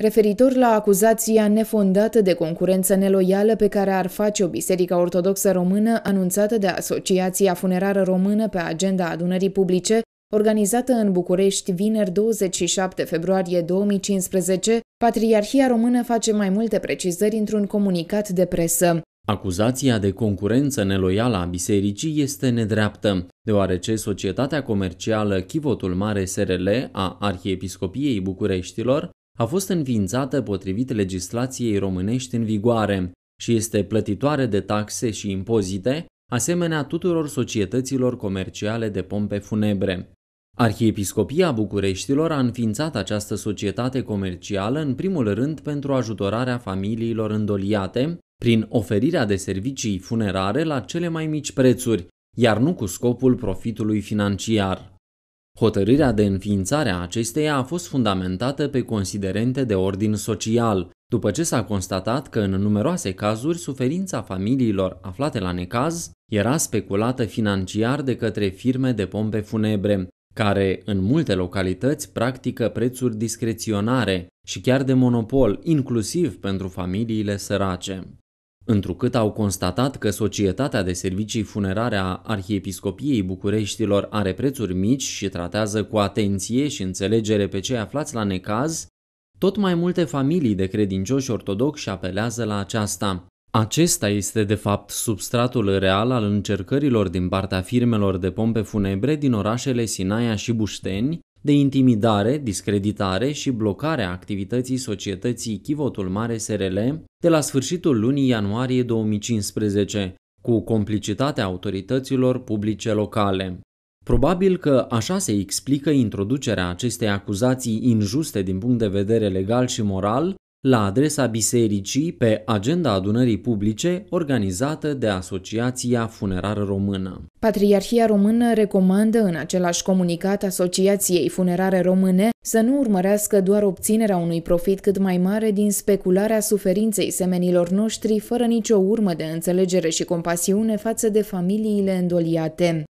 referitor la acuzația nefondată de concurență neloială pe care ar face o biserică ortodoxă română anunțată de Asociația Funerară Română pe agenda adunării publice, organizată în București vineri 27 februarie 2015, Patriarhia Română face mai multe precizări într-un comunicat de presă. Acuzația de concurență neloială a bisericii este nedreaptă, deoarece societatea comercială Chivotul Mare SRL a Arhiepiscopiei Bucureștilor a fost înființată potrivit legislației românești în vigoare și este plătitoare de taxe și impozite, asemenea tuturor societăților comerciale de pompe funebre. Arhiepiscopia Bucureștilor a înființat această societate comercială în primul rând pentru ajutorarea familiilor îndoliate, prin oferirea de servicii funerare la cele mai mici prețuri, iar nu cu scopul profitului financiar. Hotărârea de înființare a acesteia a fost fundamentată pe considerente de ordin social, după ce s-a constatat că în numeroase cazuri suferința familiilor aflate la necaz era speculată financiar de către firme de pompe funebre, care în multe localități practică prețuri discreționare și chiar de monopol, inclusiv pentru familiile sărace întrucât au constatat că societatea de servicii funerare a Arhiepiscopiei Bucureștilor are prețuri mici și tratează cu atenție și înțelegere pe cei aflați la necaz, tot mai multe familii de credincioși ortodoxi apelează la aceasta. Acesta este de fapt substratul real al încercărilor din partea firmelor de pompe funebre din orașele Sinaia și Bușteni de intimidare, discreditare și blocarea activității societății Chivotul Mare SRL de la sfârșitul lunii ianuarie 2015, cu complicitatea autorităților publice locale. Probabil că așa se explică introducerea acestei acuzații injuste din punct de vedere legal și moral la adresa bisericii pe agenda adunării publice organizată de Asociația Funerară Română. Patriarhia Română recomandă în același comunicat Asociației Funerare Române să nu urmărească doar obținerea unui profit cât mai mare din specularea suferinței semenilor noștri fără nicio urmă de înțelegere și compasiune față de familiile îndoliate.